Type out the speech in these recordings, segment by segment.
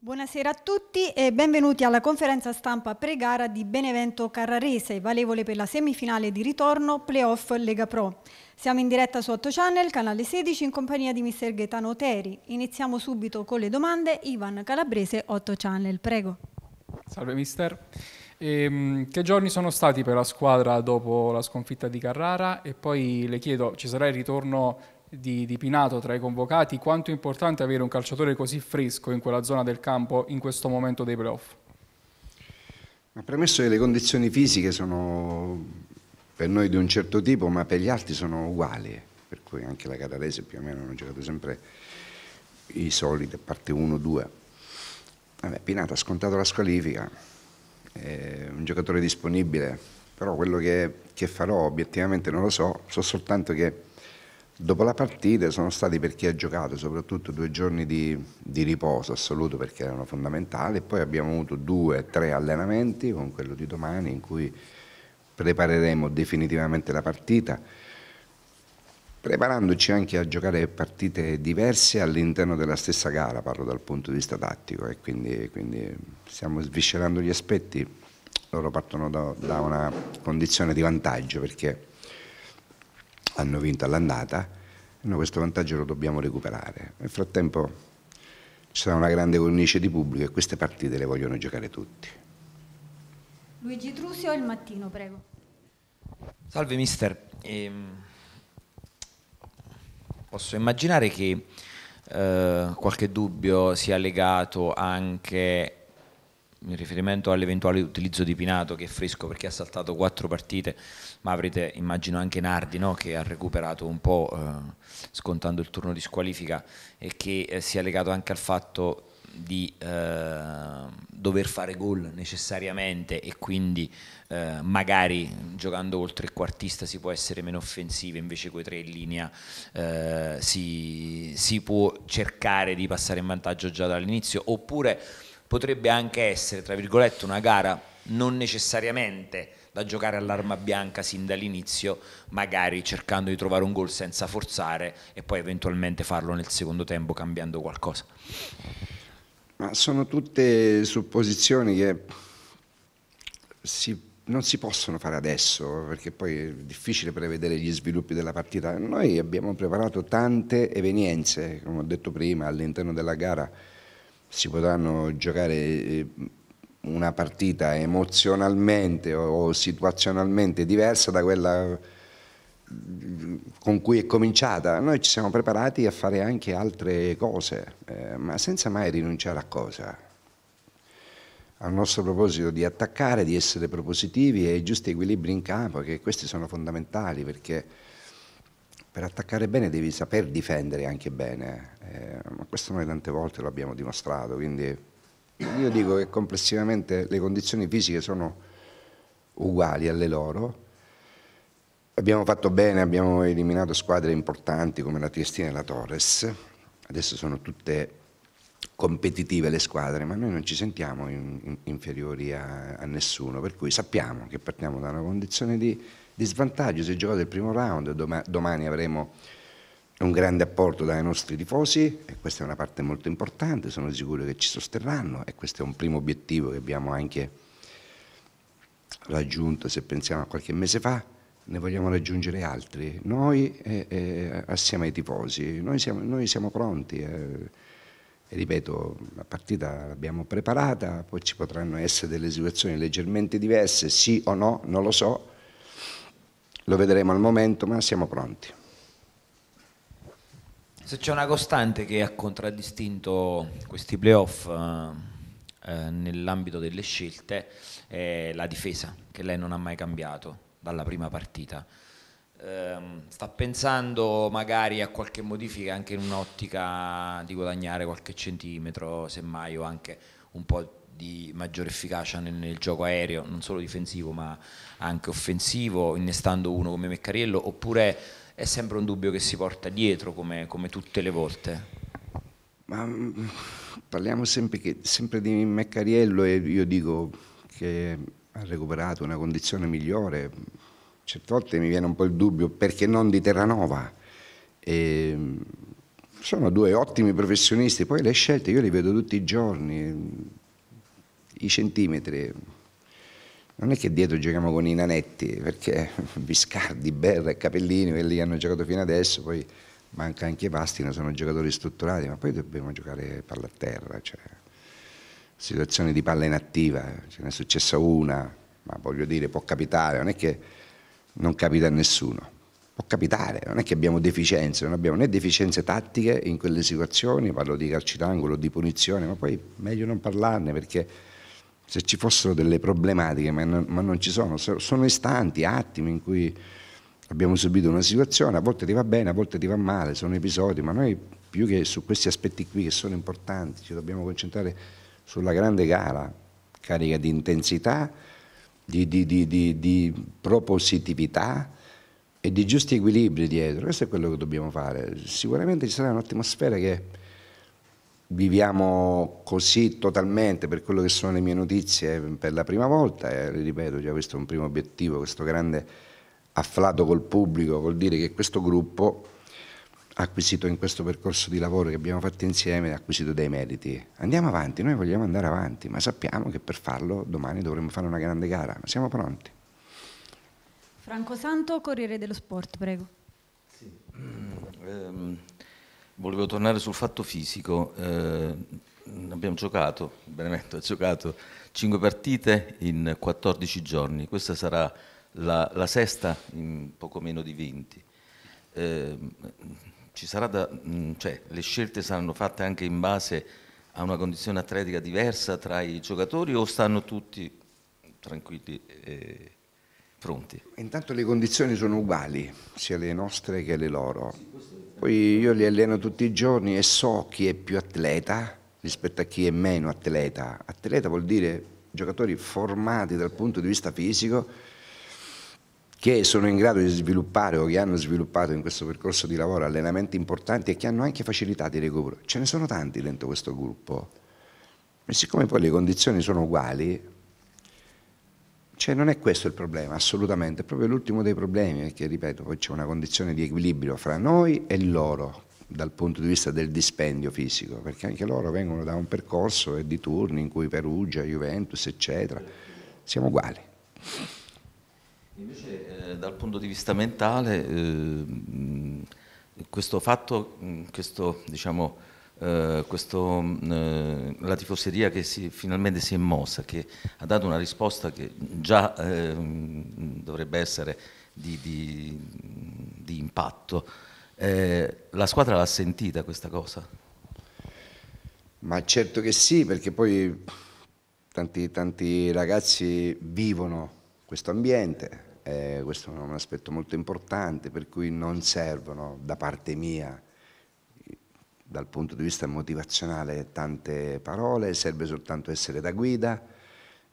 Buonasera a tutti e benvenuti alla conferenza stampa pre-gara di Benevento Carrarese, valevole per la semifinale di ritorno Playoff Lega Pro. Siamo in diretta su 8 Channel, canale 16, in compagnia di Mr. Gaetano Teri. Iniziamo subito con le domande. Ivan Calabrese, 8 Channel, prego. Salve mister. Ehm, che giorni sono stati per la squadra dopo la sconfitta di Carrara? E poi le chiedo, ci sarà il ritorno di, di, Pinato tra i convocati, quanto è importante avere un calciatore così fresco in quella zona del campo in questo momento dei playoff? Premesso che le condizioni fisiche sono per noi di un certo tipo, ma per gli altri sono uguali, per cui anche la Catarese più o meno hanno giocato sempre i soliti, a parte 1-2. Pinato ha scontato la squalifica, è un giocatore disponibile, però quello che, che farò obiettivamente non lo so, so soltanto che Dopo la partita sono stati per chi ha giocato soprattutto due giorni di, di riposo assoluto perché erano fondamentali e poi abbiamo avuto due o tre allenamenti con quello di domani in cui prepareremo definitivamente la partita preparandoci anche a giocare partite diverse all'interno della stessa gara, parlo dal punto di vista tattico e quindi, quindi stiamo sviscerando gli aspetti, loro partono da, da una condizione di vantaggio perché hanno vinto all'andata, noi questo vantaggio lo dobbiamo recuperare. Nel frattempo ci sarà una grande cornice di pubblico e queste partite le vogliono giocare tutti. Luigi Trusio, il mattino, prego. Salve mister, eh, posso immaginare che eh, qualche dubbio sia legato anche in riferimento all'eventuale utilizzo di Pinato che è fresco perché ha saltato quattro partite, ma avrete immagino anche Nardi no? che ha recuperato un po' eh, scontando il turno di squalifica e che eh, sia legato anche al fatto di eh, dover fare gol necessariamente e quindi eh, magari giocando col trequartista si può essere meno offensivi, invece quei tre in linea eh, si, si può cercare di passare in vantaggio già dall'inizio oppure potrebbe anche essere, tra virgolette, una gara non necessariamente da giocare all'arma bianca sin dall'inizio, magari cercando di trovare un gol senza forzare e poi eventualmente farlo nel secondo tempo cambiando qualcosa. Ma sono tutte supposizioni che si, non si possono fare adesso, perché poi è difficile prevedere gli sviluppi della partita. Noi abbiamo preparato tante evenienze, come ho detto prima, all'interno della gara si potranno giocare eh, una partita emozionalmente o situazionalmente diversa da quella mm, con cui è cominciata, noi ci siamo preparati a fare anche altre cose, eh, ma senza mai rinunciare a cosa? Al nostro proposito di attaccare, di essere propositivi e i giusti equilibri in campo, che questi sono fondamentali perché per attaccare bene devi saper difendere anche bene, eh, ma questo noi tante volte lo abbiamo dimostrato, quindi io dico che complessivamente le condizioni fisiche sono uguali alle loro, abbiamo fatto bene, abbiamo eliminato squadre importanti come la Triestina e la Torres, adesso sono tutte competitive le squadre, ma noi non ci sentiamo in, in, inferiori a, a, nessuno, per cui sappiamo che partiamo da una condizione di di svantaggio si è giocato il primo round, domani avremo un grande apporto dai nostri tifosi e questa è una parte molto importante, sono sicuro che ci sosterranno e questo è un primo obiettivo che abbiamo anche raggiunto se pensiamo a qualche mese fa, ne vogliamo raggiungere altri, noi eh, eh, assieme ai tifosi, noi siamo, noi siamo pronti. Eh, e ripeto, la partita l'abbiamo preparata, poi ci potranno essere delle situazioni leggermente diverse, sì o no, non lo so, lo vedremo al momento, ma siamo pronti. Se c'è una costante che ha contraddistinto questi playoff eh, eh nell'ambito delle scelte è la difesa, che lei non ha mai cambiato dalla prima partita. Eh, sta pensando magari a qualche modifica anche in un'ottica di guadagnare qualche centimetro, semmai o anche un po' di maggiore efficacia nel, nel, gioco aereo, non solo difensivo ma anche offensivo, innestando uno come Meccariello, oppure è sempre un dubbio che si porta dietro come, come tutte le volte? Ma, mm, parliamo sempre, che, sempre, di Meccariello e io dico che ha recuperato una condizione migliore, certe volte mi viene un po' il dubbio perché non di Terranova. E, mm, sono due ottimi professionisti, poi le scelte io le vedo tutti i giorni, i centimetri, non è che dietro giochiamo con i nanetti, perché Viscardi, Berra e Capellini, quelli che hanno giocato fino adesso, poi manca anche Pastina, sono giocatori strutturati, ma poi dobbiamo giocare palla a terra, cioè, situazioni di palla inattiva, ce n'è successa una, ma voglio dire, può capitare, non è che non capita a nessuno. Può capitare, non è che abbiamo deficienze, non abbiamo né deficienze tattiche in quelle situazioni, parlo di calci d'angolo, di punizione, ma poi meglio non parlarne perché se ci fossero delle problematiche, ma non, ma non ci sono, sono istanti, attimi in cui abbiamo subito una situazione, a volte ti va bene, a volte ti va male, sono episodi, ma noi più che su questi aspetti qui che sono importanti, ci dobbiamo concentrare sulla grande gara, carica di intensità, di, di, di, di propositività e di giusti equilibri dietro. Questo è quello che dobbiamo fare. Sicuramente ci sarà un'atmosfera che viviamo così totalmente per quello che sono le mie notizie per la prima volta e ripeto già questo è un primo obiettivo, questo grande afflato col pubblico vuol dire che questo gruppo ha acquisito in questo percorso di lavoro che abbiamo fatto insieme ha acquisito dei meriti. Andiamo avanti, noi vogliamo andare avanti, ma sappiamo che per farlo domani dovremo fare una grande gara, ma siamo pronti. Franco Santo, Corriere dello Sport, prego. Sì. Um, Volevo tornare sul fatto fisico. Eh, abbiamo giocato, Benevento ha giocato 5 partite in 14 giorni, questa sarà la, la sesta in poco meno di 20. Eh, da, mm, cioè, le scelte saranno fatte anche in base a una condizione atletica diversa tra i giocatori o stanno tutti tranquilli? Eh, pronti. Intanto le condizioni sono uguali, sia le nostre che le loro. Poi io li alleno tutti i giorni e so chi è più atleta rispetto a chi è meno atleta. Atleta vuol dire giocatori formati dal punto di vista fisico che sono in grado di sviluppare o che hanno sviluppato in questo percorso di lavoro allenamenti importanti e che hanno anche facilità di recupero. Ce ne sono tanti dentro questo gruppo. E siccome poi le condizioni sono uguali, cioè non è questo il problema, assolutamente, è proprio l'ultimo dei problemi, perché ripeto, poi c'è una condizione di equilibrio fra noi e loro dal punto di vista del dispendio fisico, perché anche loro vengono da un percorso e di turni in cui Perugia, Juventus, eccetera, siamo uguali. Invece eh, dal punto di vista mentale eh, questo fatto, mm, questo diciamo eh, questa mm, eh, che si, finalmente si è mossa, che ha dato una risposta che già eh, dovrebbe essere di, di, di impatto. Eh, la squadra l'ha sentita questa cosa? Ma certo che sì, perché poi tanti, tanti ragazzi vivono questo ambiente, eh, questo è un aspetto molto importante per cui non servono da parte mia dal punto di vista motivazionale tante parole, serve soltanto essere da guida,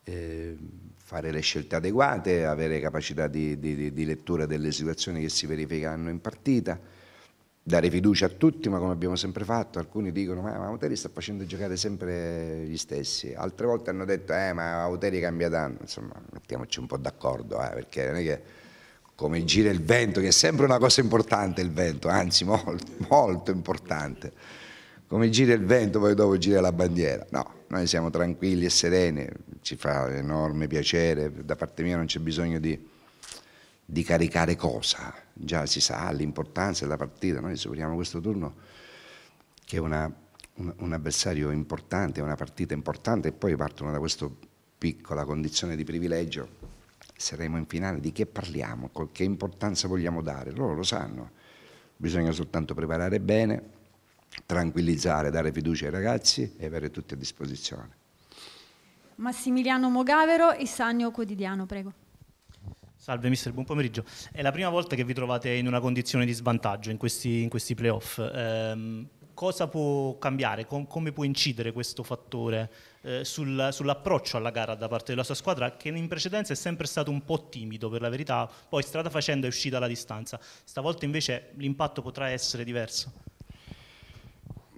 eh, fare le scelte adeguate, avere capacità di, di, di, lettura delle situazioni che si verificano in partita, dare fiducia a tutti, ma come abbiamo sempre fatto, alcuni dicono ma, ma Auteri sta facendo giocare sempre gli stessi, altre volte hanno detto eh, ma Auteri cambia d'anno, insomma mettiamoci un po' d'accordo, eh, perché non è che come gira il vento, che è sempre una cosa importante il vento, anzi molto, molto importante. Come gira il vento, poi dopo gira la bandiera. No, noi siamo tranquilli e sereni, ci fa enorme piacere, da parte mia non c'è bisogno di, di caricare cosa, già si sa l'importanza della partita, noi superiamo questo turno che è una, un, un avversario importante, una partita importante e poi partono da questa piccola condizione di privilegio saremo in finale, di che parliamo, che importanza vogliamo dare, loro lo sanno, bisogna soltanto preparare bene, tranquillizzare, dare fiducia ai ragazzi e avere tutti a disposizione. Massimiliano Mogavero, Issagno Quotidiano, prego. Salve mister, buon pomeriggio. È la prima volta che vi trovate in una condizione di svantaggio in questi, in questi playoff. Eh, cosa può cambiare, com come può incidere questo fattore eh, sul, sull'approccio alla gara da parte della sua squadra che in precedenza è sempre stato un po' timido per la verità, poi strada facendo è uscita alla distanza, stavolta invece l'impatto potrà essere diverso.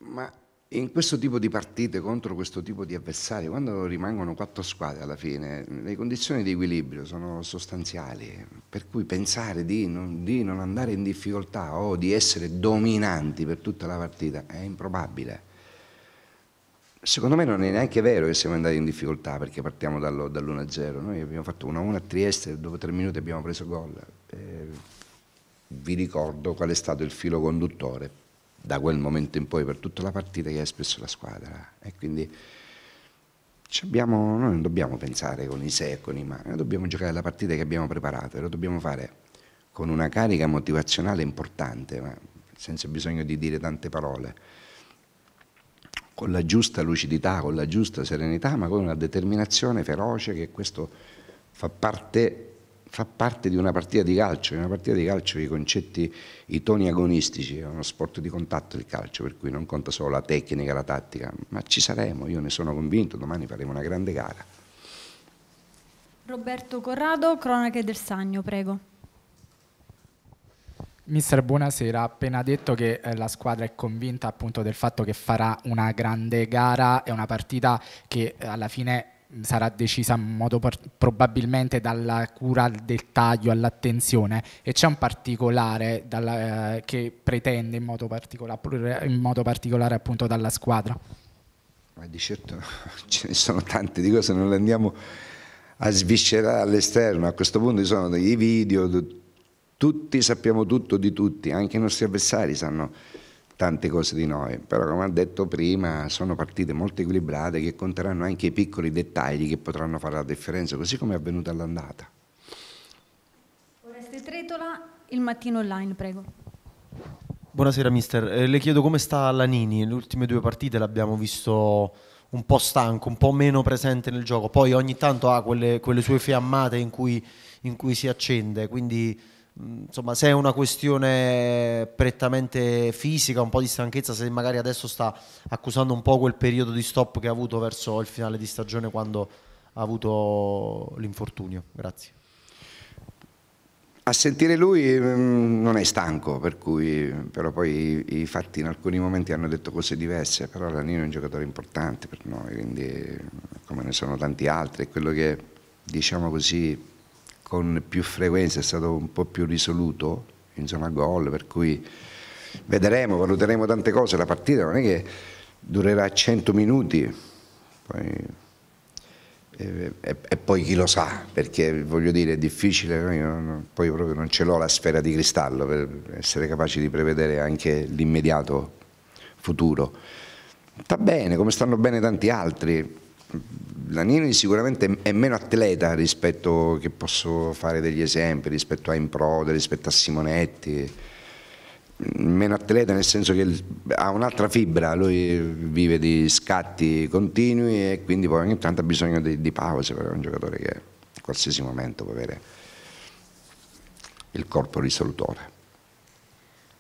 Ma in questo tipo di partite contro questo tipo di avversari, quando rimangono quattro squadre alla fine, le condizioni di equilibrio sono sostanziali, per cui pensare di non, di non andare in difficoltà o di essere dominanti per tutta la partita è improbabile. Secondo me non è neanche vero che siamo andati in difficoltà perché partiamo dall'1-0, noi abbiamo fatto 1-1 a Trieste, dopo tre minuti abbiamo preso gol. Eh, vi ricordo qual è stato il filo conduttore da quel momento in poi per tutta la partita che ha espresso la squadra. E quindi abbiamo, noi non dobbiamo pensare con i se e con i ma, noi dobbiamo giocare la partita che abbiamo preparato e lo dobbiamo fare con una carica motivazionale importante, ma senza bisogno di dire tante parole, con la giusta lucidità, con la giusta serenità, ma con una determinazione feroce che questo fa parte fa parte di una partita di calcio, in una partita di calcio i concetti, i toni agonistici, è uno sport di contatto il calcio, per cui non conta solo la tecnica, la tattica, ma ci saremo, io ne sono convinto, domani faremo una grande gara. Roberto Corrado, Cronache del Sagno, prego. Mister, buonasera. appena detto che eh, la squadra è convinta appunto del fatto che farà una grande gara, è una partita che eh, alla fine sarà decisa probabilmente dalla cura al dettaglio, all'attenzione e c'è un particolare dalla, eh, che pretende in modo, in modo, particolare appunto dalla squadra? Ma di certo ce ne sono tante di cose, non le andiamo a sviscerare all'esterno, a questo punto ci sono dei video, tutti sappiamo tutto di tutti, anche i nostri avversari sanno tante cose di noi, però come ha detto prima sono partite molto equilibrate che conteranno anche i piccoli dettagli che potranno fare la differenza, così come è avvenuto all'andata. Oreste Tretola, il mattino online, prego. Buonasera mister, eh, le chiedo come sta Lanini, le ultime due partite l'abbiamo visto un po' stanco, un po' meno presente nel gioco, poi ogni tanto ha quelle, quelle sue fiammate in cui, in cui si accende, quindi Mm, insomma, se è una questione prettamente fisica, un po' di stanchezza, se magari adesso sta accusando un po' quel periodo di stop che ha avuto verso il finale di stagione quando ha avuto l'infortunio. Grazie. A sentire lui mm, non è stanco, per cui, però poi i, i, fatti in alcuni momenti hanno detto cose diverse, però Lanino è un giocatore importante per noi, quindi come ne sono tanti altri, quello che diciamo così con più frequenza, è stato un po' più risoluto in zona gol, per cui vedremo, valuteremo tante cose, la partita non è che durerà 100 minuti, poi, e, e, e, poi chi lo sa, perché voglio dire è difficile, noi non, poi proprio non ce l'ho la sfera di cristallo per essere capaci di prevedere anche l'immediato futuro. Sta bene, come stanno bene tanti altri, Lanini sicuramente è meno atleta rispetto che posso fare degli esempi rispetto a Improde, rispetto a Simonetti meno atleta nel senso che ha un'altra fibra, lui vive di scatti continui e quindi poi ogni tanto ha bisogno di, di pause, per un giocatore che in qualsiasi momento può avere il corpo risolutore.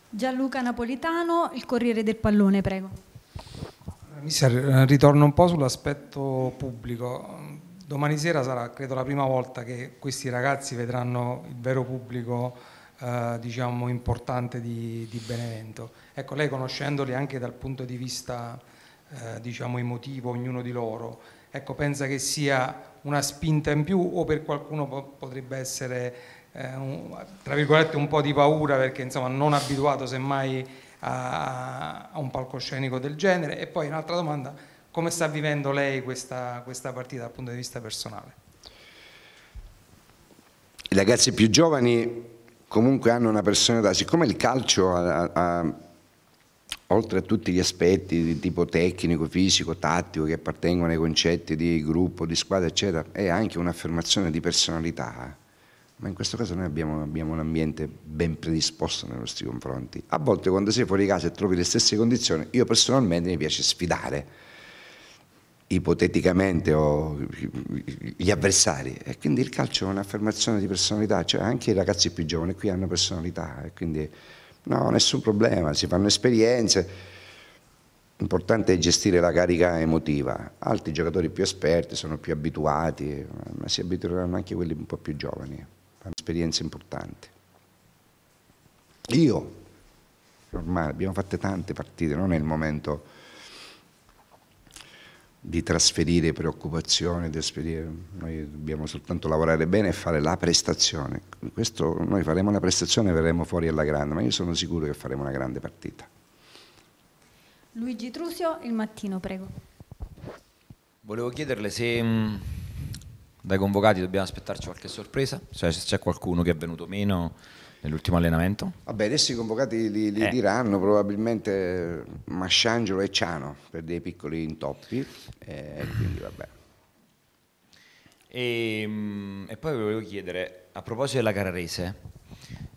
Gianluca Napolitano, il Corriere del Pallone, prego. Mister, eh, ritorno un po' sull'aspetto pubblico. Domani sera sarà, credo, la prima volta che questi ragazzi vedranno il vero pubblico, eh, diciamo, importante di, di, Benevento. Ecco, lei conoscendoli anche dal punto di vista, eh, diciamo, emotivo, ognuno di loro, ecco, pensa che sia una spinta in più o per qualcuno po potrebbe essere, eh, un, tra virgolette, un po' di paura perché, insomma, non abituato semmai a, a un palcoscenico del genere? E poi un'altra domanda, come sta vivendo lei questa, questa partita dal punto di vista personale? I ragazzi più giovani comunque hanno una personalità, siccome il calcio ha, ha, oltre a tutti gli aspetti di tipo tecnico, fisico, tattico che appartengono ai concetti di gruppo, di squadra, eccetera, è anche un'affermazione di personalità. Eh ma in questo caso noi abbiamo, abbiamo, un ambiente ben predisposto nei nostri confronti. A volte quando sei fuori casa e trovi le stesse condizioni, io personalmente mi piace sfidare ipoteticamente gli avversari e quindi il calcio è un'affermazione di personalità, cioè anche i ragazzi più giovani qui hanno personalità e quindi no, nessun problema, si fanno esperienze. L'importante è gestire la carica emotiva. Altri giocatori più esperti sono più abituati, ma si abitueranno anche quelli un po' più giovani un'esperienza importante. Io, ormai abbiamo fatto tante partite, non è il momento di trasferire preoccupazioni, noi dobbiamo soltanto lavorare bene e fare la prestazione. Questo, noi faremo una prestazione e verremo fuori alla grande, ma io sono sicuro che faremo una grande partita. Luigi Trusio, il mattino, prego. Volevo chiederle se dai convocati dobbiamo aspettarci qualche sorpresa? Cioè se c'è qualcuno che è venuto meno nell'ultimo allenamento? Vabbè, adesso i convocati li, li eh. diranno probabilmente Masciangelo e Ciano per dei piccoli intoppi, eh, quindi vabbè. E, ehm, e, poi volevo chiedere, a proposito della Cararese,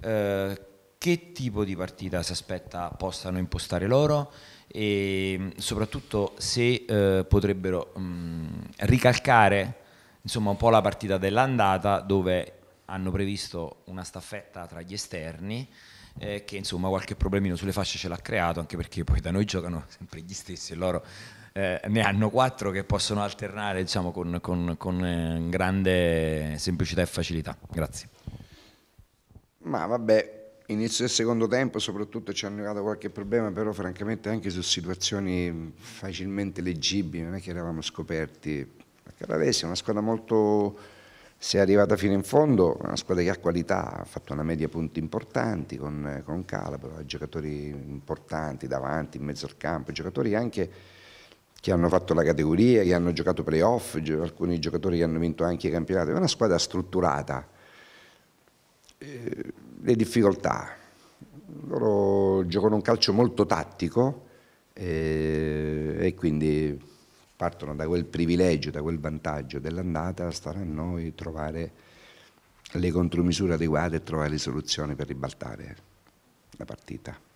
eh, che tipo di partita si aspetta possano impostare loro e soprattutto se eh, potrebbero mh, mm, ricalcare insomma un po' la partita dell'andata dove hanno previsto una staffetta tra gli esterni eh, che insomma qualche problemino sulle fasce ce l'ha creato anche perché poi da noi giocano sempre gli stessi e loro eh, ne hanno quattro che possono alternare diciamo, con, con, con eh, grande semplicità e facilità. Grazie. Ma vabbè, inizio del secondo tempo soprattutto ci hanno arrivato qualche problema, però francamente anche su situazioni facilmente leggibili, non è che eravamo scoperti Caradesi è una squadra molto, si è arrivata fino in fondo, una squadra che ha qualità, ha fatto una media punti importanti con, con Calabro, ha giocatori importanti davanti, in mezzo al campo, giocatori anche che hanno fatto la categoria, che hanno giocato playoff, alcuni giocatori che hanno vinto anche i campionati, è una squadra strutturata. Eh, le difficoltà, loro giocano un calcio molto tattico eh, e quindi partono da quel privilegio, da quel vantaggio dell'andata, starà a noi trovare le contromisure adeguate e trovare le soluzioni per ribaltare la partita.